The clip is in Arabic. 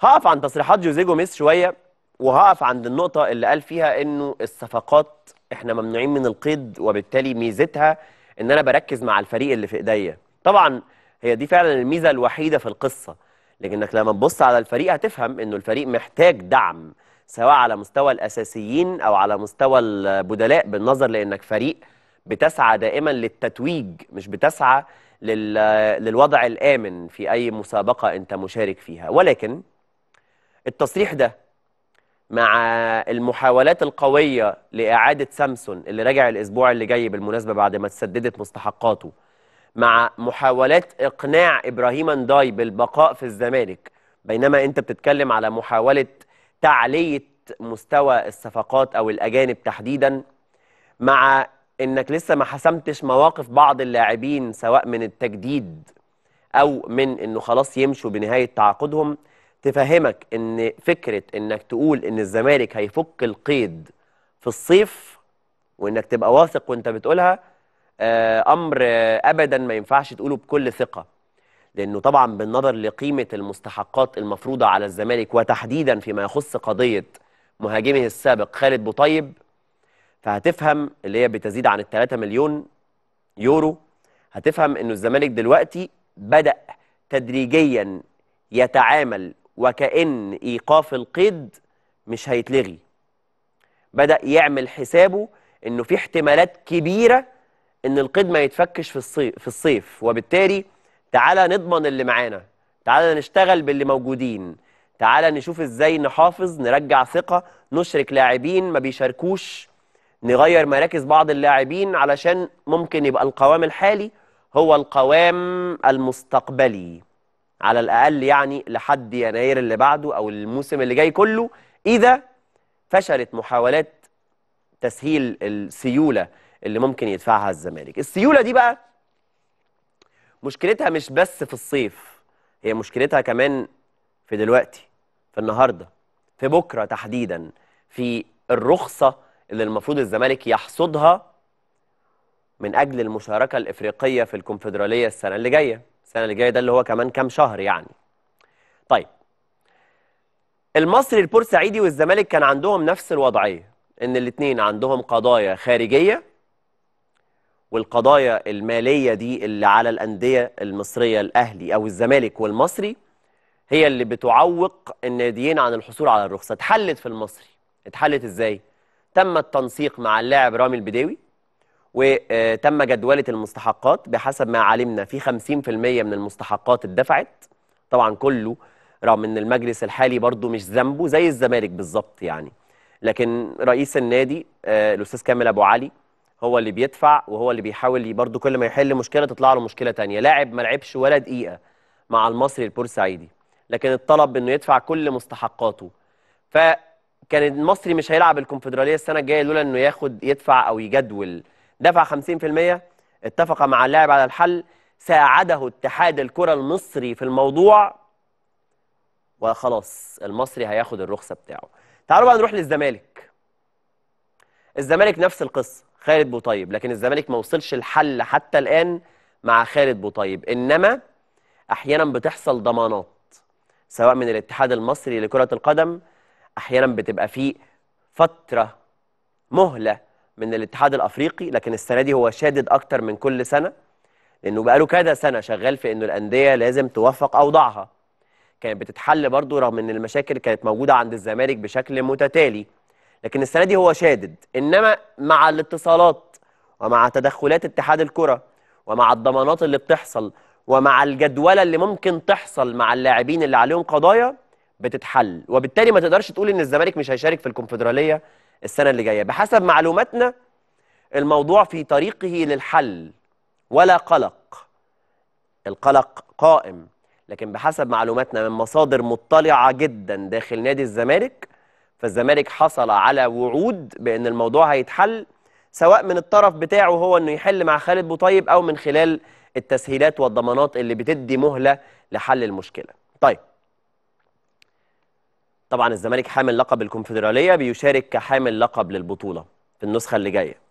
هقف عن تصريحات جوزيه جوميز شويه وهقف عند النقطه اللي قال فيها انه الصفقات احنا ممنوعين من القيد وبالتالي ميزتها ان انا بركز مع الفريق اللي في ايديا طبعا هي دي فعلا الميزه الوحيده في القصه لكنك لما تبص على الفريق هتفهم انه الفريق محتاج دعم سواء على مستوى الاساسيين او على مستوى البدلاء بالنظر لانك فريق بتسعى دائما للتتويج مش بتسعى لل... للوضع الامن في اي مسابقه انت مشارك فيها ولكن التصريح ده مع المحاولات القوية لإعادة سامسون اللي راجع الأسبوع اللي جاي بالمناسبة بعد ما تسددت مستحقاته مع محاولات إقناع إبراهيم أنداي بالبقاء في الزمالك بينما أنت بتتكلم على محاولة تعلية مستوى الصفقات أو الأجانب تحديدا مع أنك لسه ما حسمتش مواقف بعض اللاعبين سواء من التجديد أو من أنه خلاص يمشوا بنهاية تعاقدهم تفهمك ان فكره انك تقول ان الزمالك هيفك القيد في الصيف وانك تبقى واثق وانت بتقولها آه، امر ابدا ما ينفعش تقوله بكل ثقه لانه طبعا بالنظر لقيمه المستحقات المفروضه على الزمالك وتحديدا فيما يخص قضيه مهاجمه السابق خالد بوطيب فهتفهم اللي هي بتزيد عن ال 3 مليون يورو هتفهم انه الزمالك دلوقتي بدا تدريجيا يتعامل وكأن إيقاف القيد مش هيتلغي بدأ يعمل حسابه إنه في احتمالات كبيرة إن القيد ما يتفكش في الصيف, في الصيف وبالتالي تعالى نضمن اللي معانا تعالى نشتغل باللي موجودين تعالى نشوف إزاي نحافظ نرجع ثقة نشرك لاعبين ما بيشاركوش نغير مراكز بعض اللاعبين علشان ممكن يبقى القوام الحالي هو القوام المستقبلي على الأقل يعني لحد يناير اللي بعده أو الموسم اللي جاي كله إذا فشلت محاولات تسهيل السيولة اللي ممكن يدفعها الزمالك السيولة دي بقى مشكلتها مش بس في الصيف هي مشكلتها كمان في دلوقتي في النهاردة في بكرة تحديدا في الرخصة اللي المفروض الزمالك يحصدها من أجل المشاركة الإفريقية في الكونفدرالية السنة اللي جاية السنه اللي جايه ده اللي هو كمان كام شهر يعني طيب المصري البورسعيدي والزمالك كان عندهم نفس الوضعيه ان الاتنين عندهم قضايا خارجيه والقضايا الماليه دي اللي على الانديه المصريه الاهلي او الزمالك والمصري هي اللي بتعوق الناديين عن الحصول على الرخصه اتحلت في المصري اتحلت ازاي تم التنسيق مع اللاعب رامي البداوي وتم جدولة المستحقات بحسب ما علمنا في 50% من المستحقات اتدفعت طبعا كله رغم ان المجلس الحالي برضو مش ذنبه زي الزمالك بالظبط يعني لكن رئيس النادي آه، الاستاذ كامل ابو علي هو اللي بيدفع وهو اللي بيحاول برضو كل ما يحل مشكله تطلع له مشكله تانية لاعب ما لعبش ولا دقيقه مع المصري البورسعيدي لكن الطلب انه يدفع كل مستحقاته فكان المصري مش هيلعب الكونفدراليه السنه الجايه لولا انه ياخد يدفع او يجدول دفع 50% اتفق مع اللاعب على الحل ساعده اتحاد الكرة المصري في الموضوع وخلاص المصري هياخد الرخصة بتاعه تعالوا بقى نروح للزمالك الزمالك نفس القصة خالد بوطيب لكن الزمالك ما وصلش الحل حتى الآن مع خالد بوطيب إنما أحيانا بتحصل ضمانات سواء من الاتحاد المصري لكرة القدم أحيانا بتبقى في فترة مهلة من الاتحاد الافريقي لكن السنه دي هو شادد اكتر من كل سنه لانه بقاله كذا سنه شغال في انه الانديه لازم توفق اوضاعها كانت بتتحل برضه رغم ان المشاكل كانت موجوده عند الزمالك بشكل متتالي لكن السنه دي هو شادد انما مع الاتصالات ومع تدخلات اتحاد الكره ومع الضمانات اللي بتحصل ومع الجدوله اللي ممكن تحصل مع اللاعبين اللي عليهم قضايا بتتحل وبالتالي ما تقدرش تقول ان الزمالك مش هيشارك في الكونفدراليه السنه اللي جايه بحسب معلوماتنا الموضوع في طريقه للحل ولا قلق القلق قائم لكن بحسب معلوماتنا من مصادر مطلعه جدا داخل نادي الزمالك فالزمالك حصل على وعود بان الموضوع هيتحل سواء من الطرف بتاعه هو انه يحل مع خالد بوطيب او من خلال التسهيلات والضمانات اللي بتدي مهله لحل المشكله. طيب طبعا الزمالك حامل لقب الكونفدراليه بيشارك كحامل لقب للبطوله في النسخه اللي جايه